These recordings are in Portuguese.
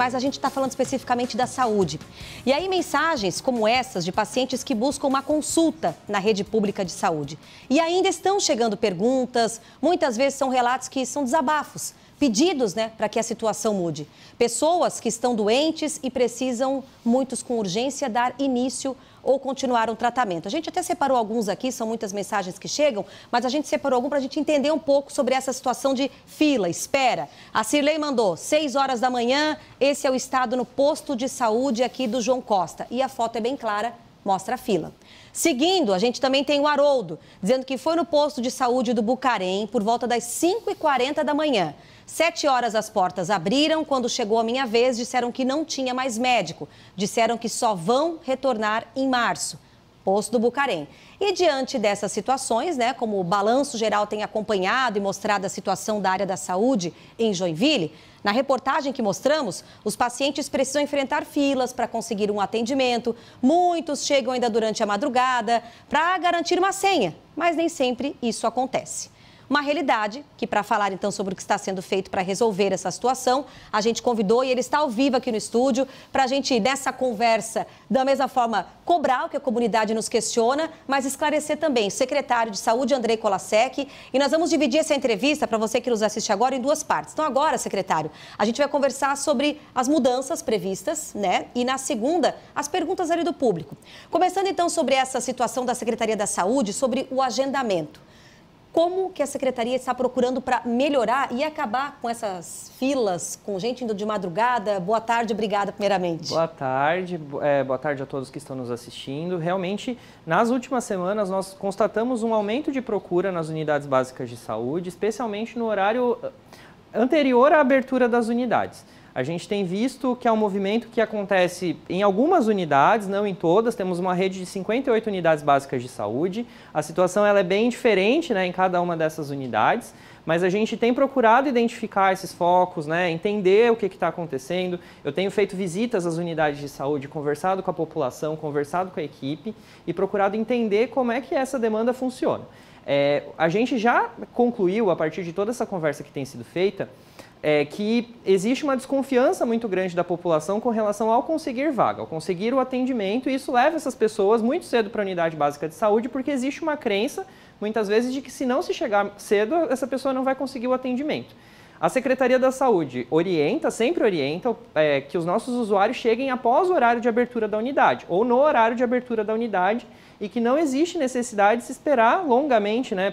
Mas a gente está falando especificamente da saúde. E aí, mensagens como essas de pacientes que buscam uma consulta na rede pública de saúde. E ainda estão chegando perguntas, muitas vezes são relatos que são desabafos, pedidos né, para que a situação mude. Pessoas que estão doentes e precisam, muitos com urgência, dar início ou continuar um tratamento. A gente até separou alguns aqui, são muitas mensagens que chegam, mas a gente separou algum para a gente entender um pouco sobre essa situação de fila, espera. A Cirlei mandou, 6 horas da manhã, esse é o estado no posto de saúde aqui do João Costa. E a foto é bem clara, mostra a fila. Seguindo, a gente também tem o Haroldo, dizendo que foi no posto de saúde do Bucarém por volta das 5h40 da manhã. Sete horas as portas abriram, quando chegou a minha vez, disseram que não tinha mais médico. Disseram que só vão retornar em março. Posto do Bucarém. E diante dessas situações, né, como o Balanço Geral tem acompanhado e mostrado a situação da área da saúde em Joinville, na reportagem que mostramos, os pacientes precisam enfrentar filas para conseguir um atendimento. Muitos chegam ainda durante a madrugada para garantir uma senha, mas nem sempre isso acontece. Uma realidade que, para falar então sobre o que está sendo feito para resolver essa situação, a gente convidou e ele está ao vivo aqui no estúdio para a gente, nessa conversa, da mesma forma, cobrar o que a comunidade nos questiona, mas esclarecer também o secretário de Saúde, Andrei Colasec. E nós vamos dividir essa entrevista para você que nos assiste agora em duas partes. Então, agora, secretário, a gente vai conversar sobre as mudanças previstas, né? E na segunda, as perguntas ali do público. Começando então sobre essa situação da Secretaria da Saúde, sobre o agendamento. Como que a secretaria está procurando para melhorar e acabar com essas filas, com gente indo de madrugada? Boa tarde, obrigada primeiramente. Boa tarde, é, boa tarde a todos que estão nos assistindo. Realmente, nas últimas semanas nós constatamos um aumento de procura nas unidades básicas de saúde, especialmente no horário anterior à abertura das unidades. A gente tem visto que é um movimento que acontece em algumas unidades, não em todas. Temos uma rede de 58 unidades básicas de saúde. A situação ela é bem diferente né, em cada uma dessas unidades, mas a gente tem procurado identificar esses focos, né, entender o que está acontecendo. Eu tenho feito visitas às unidades de saúde, conversado com a população, conversado com a equipe e procurado entender como é que essa demanda funciona. É, a gente já concluiu, a partir de toda essa conversa que tem sido feita, é que existe uma desconfiança muito grande da população com relação ao conseguir vaga, ao conseguir o atendimento, e isso leva essas pessoas muito cedo para a unidade básica de saúde, porque existe uma crença, muitas vezes, de que se não se chegar cedo, essa pessoa não vai conseguir o atendimento. A Secretaria da Saúde orienta, sempre orienta, é, que os nossos usuários cheguem após o horário de abertura da unidade, ou no horário de abertura da unidade, e que não existe necessidade de se esperar longamente, né,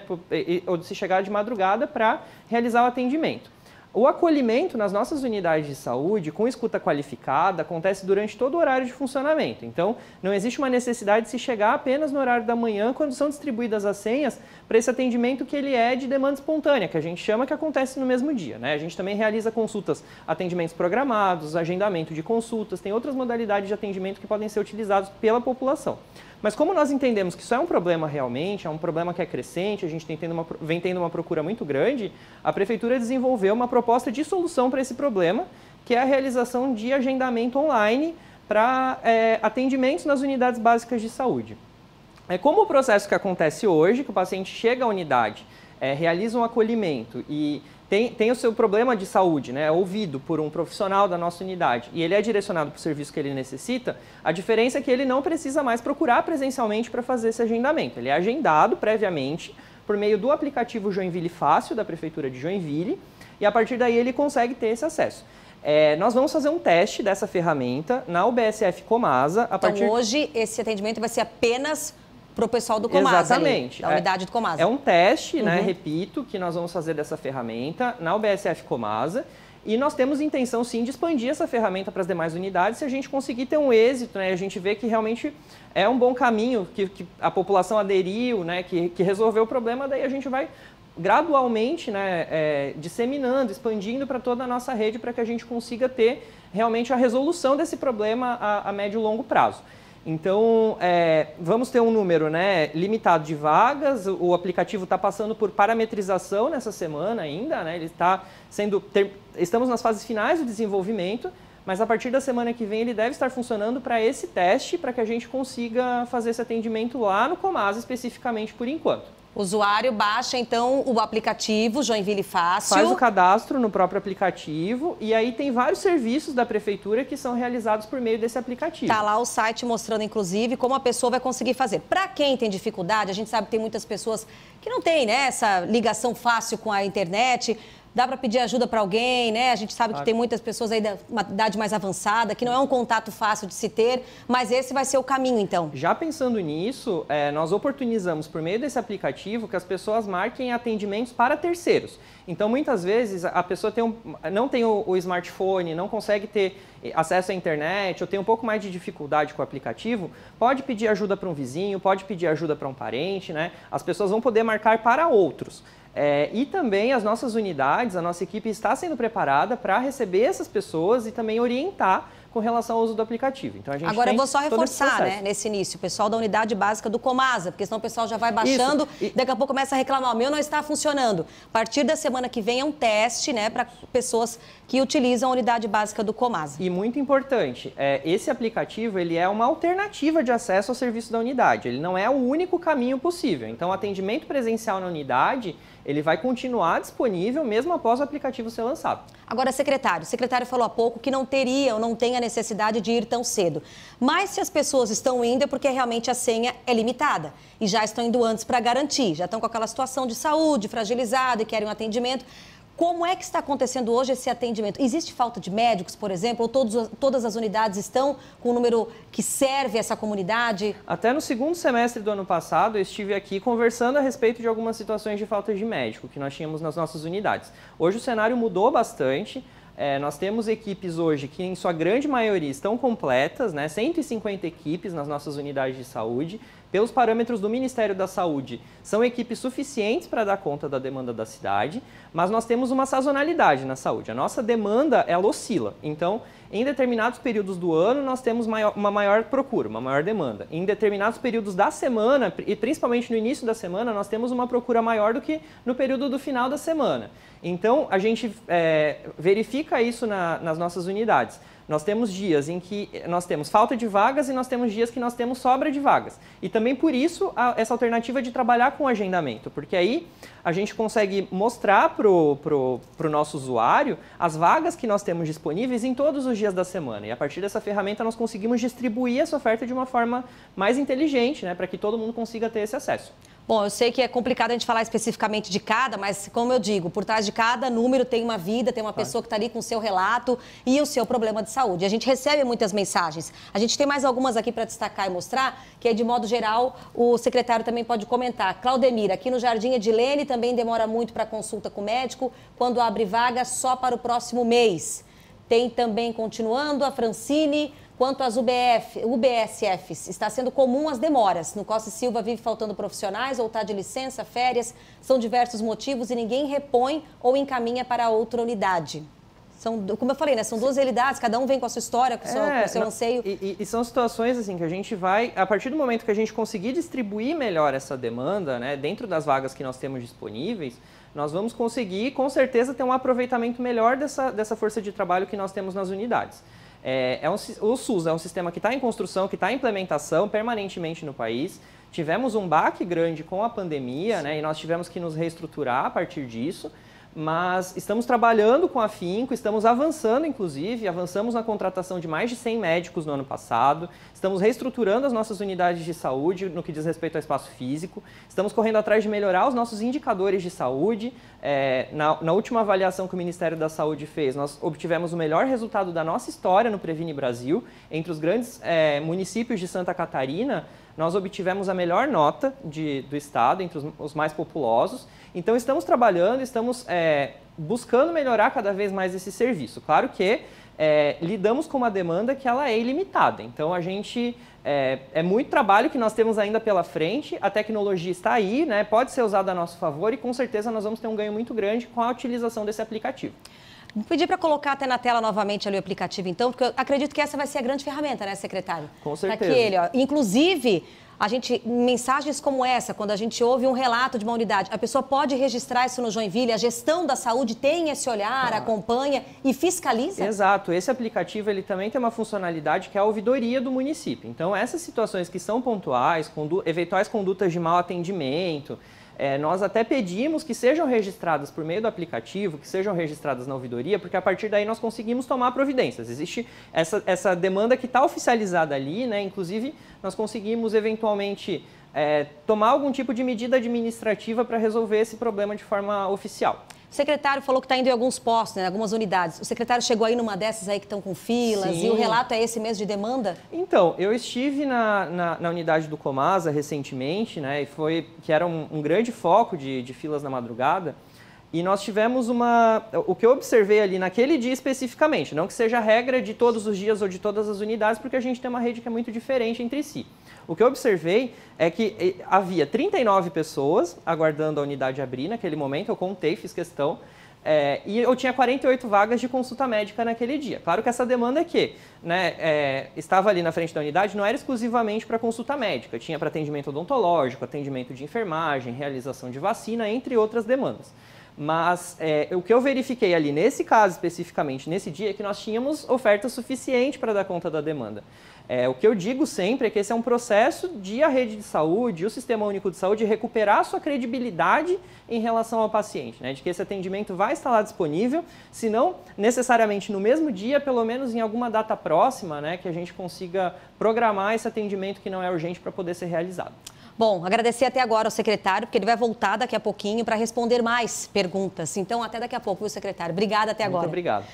ou de se chegar de madrugada para realizar o atendimento. O acolhimento nas nossas unidades de saúde, com escuta qualificada, acontece durante todo o horário de funcionamento. Então, não existe uma necessidade de se chegar apenas no horário da manhã, quando são distribuídas as senhas, para esse atendimento que ele é de demanda espontânea, que a gente chama que acontece no mesmo dia. Né? A gente também realiza consultas, atendimentos programados, agendamento de consultas, tem outras modalidades de atendimento que podem ser utilizados pela população. Mas como nós entendemos que isso é um problema realmente, é um problema que é crescente, a gente tem tendo uma, vem tendo uma procura muito grande, a prefeitura desenvolveu uma proposta de solução para esse problema, que é a realização de agendamento online para é, eh, atendimentos nas unidades básicas de saúde. É como o processo que acontece hoje, que o paciente chega à unidade, é, realiza um acolhimento e tem, tem o seu problema de saúde, né, é ouvido por um profissional da nossa unidade e ele é direcionado para o serviço que ele necessita, a diferença é que ele não precisa mais procurar presencialmente para fazer esse agendamento. Ele é agendado previamente por meio do aplicativo Joinville Fácil da Prefeitura de Joinville e a partir daí ele consegue ter esse acesso. É, nós vamos fazer um teste dessa ferramenta na UBSF Comasa. A então partir... hoje esse atendimento vai ser apenas para o pessoal do Comasa. Exatamente. Ali, da unidade é, do Comasa. É, é um teste, né, uhum. né, repito, que nós vamos fazer dessa ferramenta na UBSF Comasa. E nós temos intenção sim de expandir essa ferramenta para as demais unidades se a gente conseguir ter um êxito, né? A gente vê que realmente é um bom caminho, que, que a população aderiu, né? Que, que resolveu o problema, daí a gente vai gradualmente né, é, disseminando, expandindo para toda a nossa rede para que a gente consiga ter realmente a resolução desse problema a, a médio e longo prazo. Então, é, vamos ter um número né, limitado de vagas, o aplicativo está passando por parametrização nessa semana ainda, né, ele está sendo... Ter, estamos nas fases finais do desenvolvimento, mas a partir da semana que vem ele deve estar funcionando para esse teste, para que a gente consiga fazer esse atendimento lá no Comas especificamente por enquanto. O usuário baixa então o aplicativo Joinville Fácil. Faz o cadastro no próprio aplicativo e aí tem vários serviços da prefeitura que são realizados por meio desse aplicativo. Está lá o site mostrando inclusive como a pessoa vai conseguir fazer. Para quem tem dificuldade, a gente sabe que tem muitas pessoas que não têm né, essa ligação fácil com a internet dá para pedir ajuda para alguém, né? A gente sabe que tem muitas pessoas aí da idade mais avançada, que não é um contato fácil de se ter, mas esse vai ser o caminho, então. Já pensando nisso, é, nós oportunizamos por meio desse aplicativo que as pessoas marquem atendimentos para terceiros. Então, muitas vezes, a pessoa tem um, não tem o, o smartphone, não consegue ter eh, acesso à internet ou tem um pouco mais de dificuldade com o aplicativo, pode pedir ajuda para um vizinho, pode pedir ajuda para um parente, né? As pessoas vão poder marcar para outros. É, e também as nossas unidades, a nossa equipe está sendo preparada para receber essas pessoas e também orientar com relação ao uso do aplicativo. Então a gente Agora eu vou só reforçar, né, nesse início, o pessoal da unidade básica do Comasa, porque senão o pessoal já vai baixando e daqui a pouco começa a reclamar, o meu não está funcionando. A partir da semana que vem é um teste, né, para pessoas que utilizam a unidade básica do Comasa. E muito importante, é, esse aplicativo ele é uma alternativa de acesso ao serviço da unidade. Ele não é o único caminho possível. Então, atendimento presencial na unidade ele vai continuar disponível mesmo após o aplicativo ser lançado. Agora, secretário, o secretário falou há pouco que não teria ou não tem tinha necessidade de ir tão cedo. Mas se as pessoas estão indo é porque realmente a senha é limitada e já estão indo antes para garantir, já estão com aquela situação de saúde fragilizada e querem um atendimento. Como é que está acontecendo hoje esse atendimento? Existe falta de médicos, por exemplo, ou todos, todas as unidades estão com o número que serve essa comunidade? Até no segundo semestre do ano passado, eu estive aqui conversando a respeito de algumas situações de falta de médico que nós tínhamos nas nossas unidades. Hoje o cenário mudou bastante. É, nós temos equipes hoje que, em sua grande maioria, estão completas, né? 150 equipes nas nossas unidades de saúde. Pelos parâmetros do Ministério da Saúde, são equipes suficientes para dar conta da demanda da cidade, mas nós temos uma sazonalidade na saúde. A nossa demanda, ela oscila. Então, em determinados períodos do ano, nós temos maior, uma maior procura, uma maior demanda. Em determinados períodos da semana, e principalmente no início da semana, nós temos uma procura maior do que no período do final da semana. Então, a gente é, verifica isso na, nas nossas unidades. Nós temos dias em que eh, nós temos falta de vagas e nós temos dias que nós temos sobra de vagas. E também por isso a, essa alternativa de trabalhar com agendamento, porque aí a gente consegue mostrar para o pro, pro nosso usuário as vagas que nós temos disponíveis em todos os dias da semana. E a partir dessa ferramenta nós conseguimos distribuir essa oferta de uma forma mais inteligente, né, para que todo mundo consiga ter esse acesso. Bom, eu sei que é complicado a gente falar especificamente de cada, mas como eu digo, por trás de cada número tem uma vida, tem uma pessoa que está ali com o seu relato e o seu problema de saúde. A gente recebe muitas mensagens. A gente tem mais algumas aqui para destacar e mostrar, que é de modo geral, o secretário também pode comentar. Claudemira, aqui no Jardim Edilene também demora muito para consulta com o médico, quando abre vaga só para o próximo mês. Tem também, continuando, a Francine, Quanto às UBF, UBSFs, está sendo comum as demoras. No Costa e Silva vive faltando profissionais ou está de licença, férias. São diversos motivos e ninguém repõe ou encaminha para outra unidade. São, como eu falei, né? São duas realidades, cada um vem com a sua história, com, é, com o é, seu não, anseio. E, e, são situações assim que a gente vai, a partir do momento que a gente conseguir distribuir melhor essa demanda, né, dentro das vagas que nós temos disponíveis, nós vamos conseguir, com certeza, ter um aproveitamento melhor dessa, dessa força de trabalho que nós temos nas unidades. É, é um, o SUS é um sistema que está em construção, que está em implementação permanentemente no país. Tivemos um baque grande com a pandemia, né, e nós tivemos que nos reestruturar a partir disso mas estamos trabalhando com afinco, estamos avançando, inclusive, avançamos na contratação de mais de 100 médicos no ano passado, estamos reestruturando as nossas unidades de saúde no que diz respeito ao espaço físico, estamos correndo atrás de melhorar os nossos indicadores de saúde. É, na, na última avaliação que o Ministério da Saúde fez, nós obtivemos o melhor resultado da nossa história no Previne Brasil, entre os grandes é, municípios de Santa Catarina nós obtivemos a melhor nota de, do Estado, entre os, os, mais populosos. Então, estamos trabalhando, estamos é, buscando melhorar cada vez mais esse serviço. Claro que é, lidamos com uma demanda que ela é ilimitada. Então a gente é, é, muito trabalho que nós temos ainda pela frente. A tecnologia está aí, né? Pode ser usada a nosso favor e com certeza nós vamos ter um ganho muito grande com a utilização desse aplicativo. Vou pedir para colocar até na tela novamente ali o aplicativo, então, porque eu acredito que essa vai ser a grande ferramenta, né, secretário? Com certeza. Pra ó, inclusive, a gente, mensagens como essa, quando a gente ouve um relato de uma unidade, a pessoa pode registrar isso no Joinville, a gestão da saúde tem esse olhar, ah. acompanha e fiscaliza? Exato, esse aplicativo ele também tem uma funcionalidade que é a ouvidoria do município. Então, essas situações que são pontuais, condu eventuais condutas de mau atendimento, é, nós até pedimos que sejam registradas por meio do aplicativo, que sejam registradas na ouvidoria, porque a partir daí nós conseguimos tomar providências. Existe essa, essa demanda que está oficializada ali, né? inclusive nós conseguimos eventualmente é, tomar algum tipo de medida administrativa para resolver esse problema de forma oficial. O secretário falou que está indo em alguns postos, né, em algumas unidades. O secretário chegou aí numa dessas aí que estão com filas Sim. e o relato é esse mesmo de demanda? Então, eu estive na, na, na unidade do Comasa recentemente, né, e foi que era um, um grande foco de, de filas na madrugada. E nós tivemos uma. O que eu observei ali naquele dia especificamente, não que seja regra de todos os dias ou de todas as unidades, porque a gente tem uma rede que é muito diferente entre si o que eu observei é que havia 39 pessoas aguardando a unidade abrir naquele momento, eu contei, fiz questão, é, e eu tinha 48 vagas de consulta médica naquele dia. Claro que essa demanda é que né, é, estava ali na frente da unidade não era exclusivamente para consulta médica, tinha para atendimento odontológico, atendimento de enfermagem, realização de vacina, entre outras demandas. Mas é, o que eu verifiquei ali nesse caso especificamente, nesse dia, é que nós tínhamos oferta suficiente para dar conta da demanda. É, o que eu digo sempre é que esse é um processo de a rede de saúde, o Sistema Único de Saúde, recuperar sua credibilidade em relação ao paciente, né? de que esse atendimento vai estar lá disponível, se não necessariamente no mesmo dia, pelo menos em alguma data próxima, né? que a gente consiga programar esse atendimento que não é urgente para poder ser realizado. Bom, agradecer até agora ao secretário, porque ele vai voltar daqui a pouquinho para responder mais perguntas. Então, até daqui a pouco, viu, secretário? Obrigada até agora. Muito obrigado.